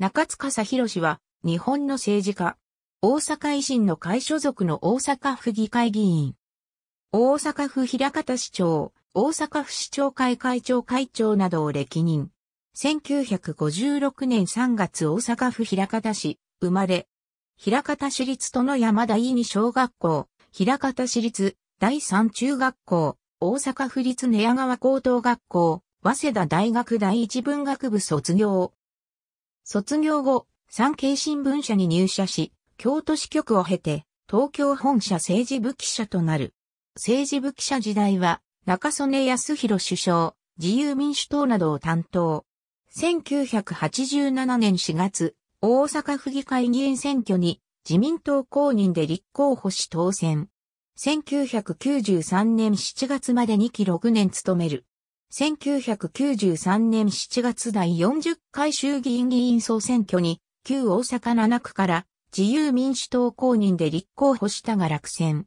中塚佐博は、日本の政治家。大阪維新の会所属の大阪府議会議員。大阪府平方市長、大阪府市長会会長会長などを歴任。1956年3月大阪府平方市、生まれ。平方市立との山田二小学校、平方市立、第三中学校、大阪府立寝屋川高等学校、早稲田大学第一文学部卒業。卒業後、産経新聞社に入社し、京都支局を経て、東京本社政治部記者となる。政治部記者時代は、中曽根康弘首相、自由民主党などを担当。1987年4月、大阪府議会議員選挙に自民党公認で立候補し当選。1993年7月まで2期6年務める。1993年7月第40回衆議院議員総選挙に、旧大阪7区から自由民主党公認で立候補したが落選。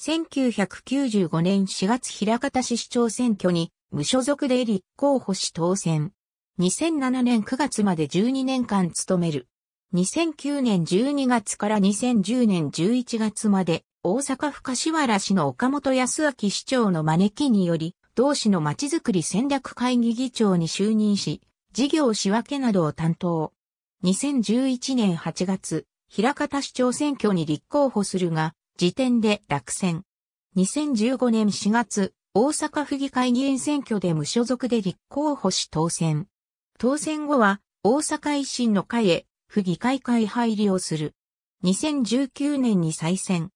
1995年4月平方市市長選挙に無所属で立候補し当選。2007年9月まで12年間務める。2009年12月から2010年11月まで大阪府柏原市の岡本康明市長の招きにより同市のまちづくり戦略会議議長に就任し、事業仕分けなどを担当。2011年8月、平方市長選挙に立候補するが、時点で落選。2015年4月、大阪府議会議員選挙で無所属で立候補し当選。当選後は、大阪維新の会へ、府議会会入りをする。2019年に再選。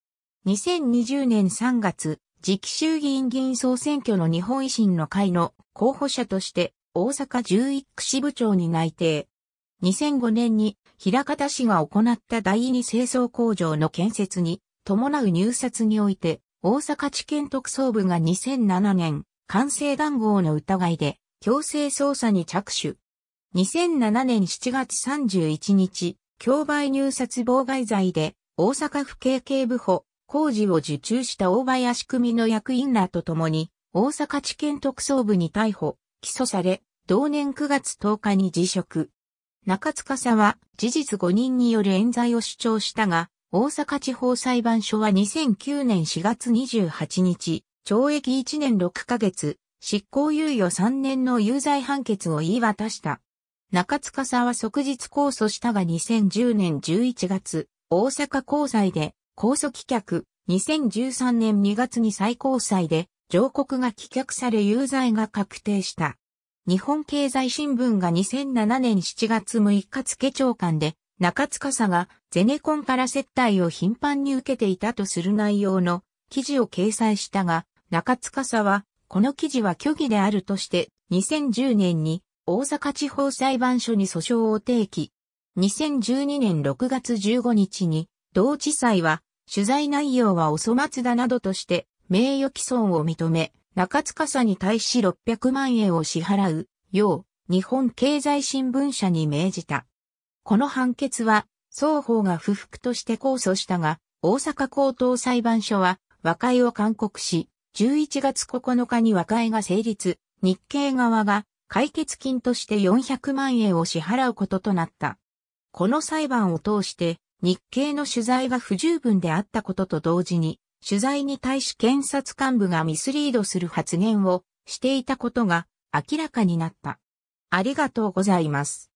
2020年3月、次期衆議院議員総選挙の日本維新の会の候補者として大阪11区支部長に内定。2005年に平方市が行った第二清掃工場の建設に伴う入札において大阪地検特捜部が2007年完成談合の疑いで強制捜査に着手。2007年7月31日、競売入札妨害罪で大阪府警警部補工事を受注した大林組の役員らと共に、大阪地検特捜部に逮捕、起訴され、同年9月10日に辞職。中司は事実5人による冤罪を主張したが、大阪地方裁判所は2009年4月28日、懲役1年6ヶ月、執行猶予3年の有罪判決を言い渡した。中司は即日控訴したが2010年11月、大阪高裁で控訴棄却、2013年2月に最高裁で上告が棄却され有罪が確定した。日本経済新聞が2007年7月6日付長官で中司がゼネコンから接待を頻繁に受けていたとする内容の記事を掲載したが、中司はこの記事は虚偽であるとして2010年に大阪地方裁判所に訴訟を提起。2012年6月15日に同地裁は取材内容はお粗末だなどとして、名誉毀損を認め、中司に対し600万円を支払う、よう、日本経済新聞社に命じた。この判決は、双方が不服として控訴したが、大阪高等裁判所は和解を勧告し、11月9日に和解が成立、日経側が解決金として400万円を支払うこととなった。この裁判を通して、日経の取材が不十分であったことと同時に、取材に対し検察幹部がミスリードする発言をしていたことが明らかになった。ありがとうございます。